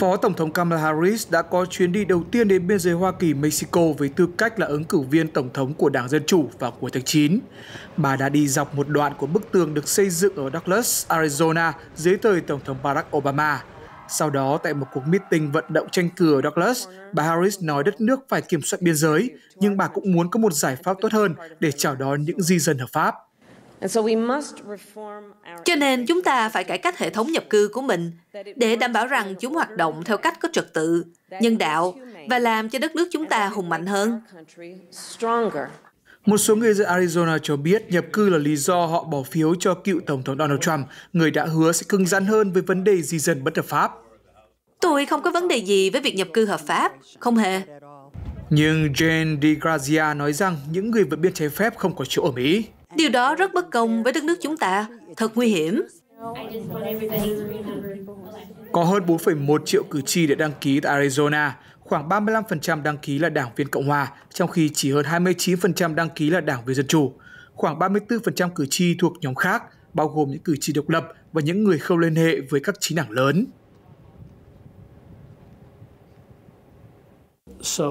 Phó Tổng thống Kamala Harris đã có chuyến đi đầu tiên đến biên giới Hoa Kỳ-Mexico với tư cách là ứng cử viên Tổng thống của Đảng Dân Chủ vào cuối tháng 9. Bà đã đi dọc một đoạn của bức tường được xây dựng ở Douglas, Arizona dưới thời Tổng thống Barack Obama. Sau đó, tại một cuộc meeting vận động tranh cử ở Douglas, bà Harris nói đất nước phải kiểm soát biên giới, nhưng bà cũng muốn có một giải pháp tốt hơn để chào đón những di dân hợp pháp. Cho nên chúng ta phải cải cách hệ thống nhập cư của mình để đảm bảo rằng chúng hoạt động theo cách có trật tự, nhân đạo và làm cho đất nước chúng ta hùng mạnh hơn. Một số người dân Arizona cho biết nhập cư là lý do họ bỏ phiếu cho cựu Tổng thống Donald Trump, người đã hứa sẽ cứng rắn hơn với vấn đề di dân bất hợp pháp. Tôi không có vấn đề gì với việc nhập cư hợp pháp, không hề. Nhưng Jane DiGrazia nói rằng những người vượt biên trái phép không có chỗ ở Mỹ. Điều đó rất bất công với đất nước chúng ta, thật nguy hiểm. Có hơn 4,1 triệu cử tri đã đăng ký tại Arizona, khoảng 35% đăng ký là đảng viên Cộng hòa, trong khi chỉ hơn 29% đăng ký là đảng viên Dân chủ. Khoảng 34% cử tri thuộc nhóm khác, bao gồm những cử tri độc lập và những người không liên hệ với các chính đảng lớn. So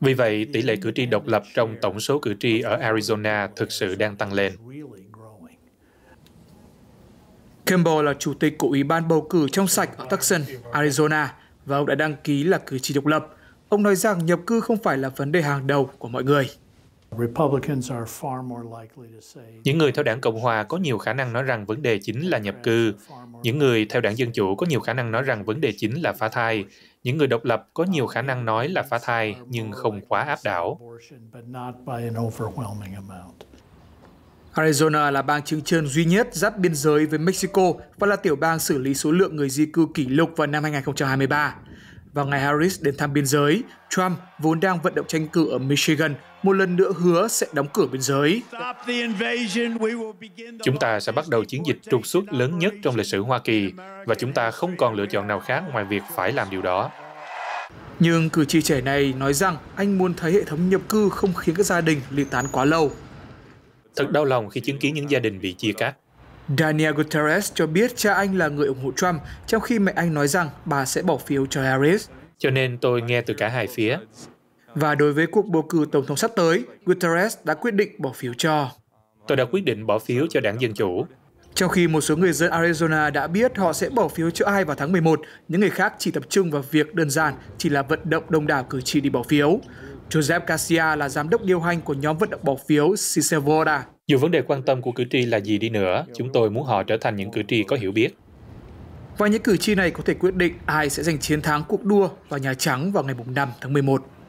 vì vậy, tỷ lệ cử tri độc lập trong tổng số cử tri ở Arizona thực sự đang tăng lên. Campbell là chủ tịch của Ủy ban bầu cử trong sạch ở Tucson, Arizona và ông đã đăng ký là cử tri độc lập. Ông nói rằng nhập cư không phải là vấn đề hàng đầu của mọi người. Những người theo đảng Cộng Hòa có nhiều khả năng nói rằng vấn đề chính là nhập cư. Những người theo đảng Dân Chủ có nhiều khả năng nói rằng vấn đề chính là phá thai. Những người độc lập có nhiều khả năng nói là phá thai, nhưng không quá áp đảo. Arizona là bang chứng trơn duy nhất giáp biên giới với Mexico và là tiểu bang xử lý số lượng người di cư kỷ lục vào năm 2023. Vào ngày Harris đến thăm biên giới, Trump vốn đang vận động tranh cử ở Michigan một lần nữa hứa sẽ đóng cửa biên giới. Chúng ta sẽ bắt đầu chiến dịch trục xuất lớn nhất trong lịch sử Hoa Kỳ và chúng ta không còn lựa chọn nào khác ngoài việc phải làm điều đó. Nhưng cử tri trẻ này nói rằng anh muốn thấy hệ thống nhập cư không khiến các gia đình ly tán quá lâu. Thật đau lòng khi chứng kiến những gia đình bị chia cắt. Daniel Guterres cho biết cha anh là người ủng hộ Trump, trong khi mẹ anh nói rằng bà sẽ bỏ phiếu cho Harris. Cho nên tôi nghe từ cả hai phía. Và đối với cuộc bầu cử tổng thống sắp tới, Guterres đã quyết định bỏ phiếu cho. Tôi đã quyết định bỏ phiếu cho đảng Dân Chủ. Trong khi một số người dân Arizona đã biết họ sẽ bỏ phiếu cho ai vào tháng 11, những người khác chỉ tập trung vào việc đơn giản chỉ là vận động đông đảo cử tri đi bỏ phiếu. Joseph Garcia là giám đốc điều hành của nhóm vận động bỏ phiếu Cicevoda. Dù vấn đề quan tâm của cử tri là gì đi nữa, chúng tôi muốn họ trở thành những cử tri có hiểu biết. Và những cử tri này có thể quyết định ai sẽ giành chiến thắng cuộc đua vào Nhà Trắng vào ngày 5 tháng 11.